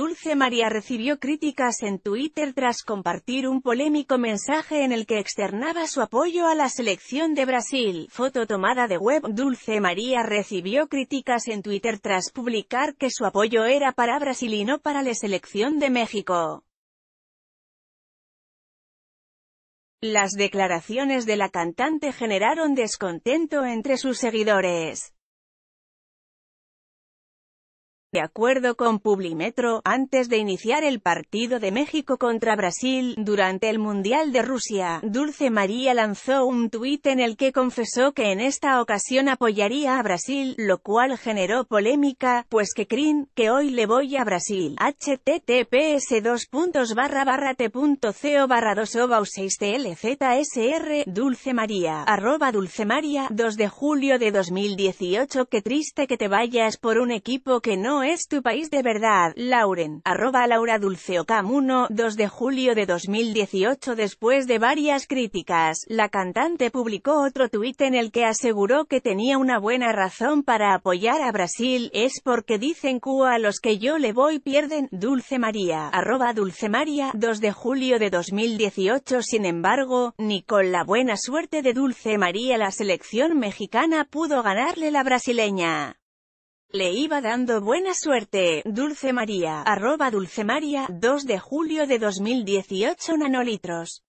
Dulce María recibió críticas en Twitter tras compartir un polémico mensaje en el que externaba su apoyo a la selección de Brasil. Foto tomada de web Dulce María recibió críticas en Twitter tras publicar que su apoyo era para Brasil y no para la selección de México. Las declaraciones de la cantante generaron descontento entre sus seguidores. De acuerdo con Publimetro, antes de iniciar el partido de México contra Brasil, durante el Mundial de Rusia, Dulce María lanzó un tuit en el que confesó que en esta ocasión apoyaría a Brasil, lo cual generó polémica, pues que crin, que hoy le voy a Brasil. https 2 t.co barra 2 6 tlzsr, Dulce María, arroba Dulce María, 2 de julio de 2018 Qué triste que te vayas por un equipo que no es tu país de verdad, Lauren, arroba Laura Dulceocam 1, 2 de julio de 2018 Después de varias críticas, la cantante publicó otro tuit en el que aseguró que tenía una buena razón para apoyar a Brasil, es porque dicen que a los que yo le voy pierden, Dulce María, arroba Dulce María, 2 de julio de 2018 Sin embargo, ni con la buena suerte de Dulce María la selección mexicana pudo ganarle la brasileña. Le iba dando buena suerte, Dulce María, arroba Dulce 2 de julio de 2018 nanolitros.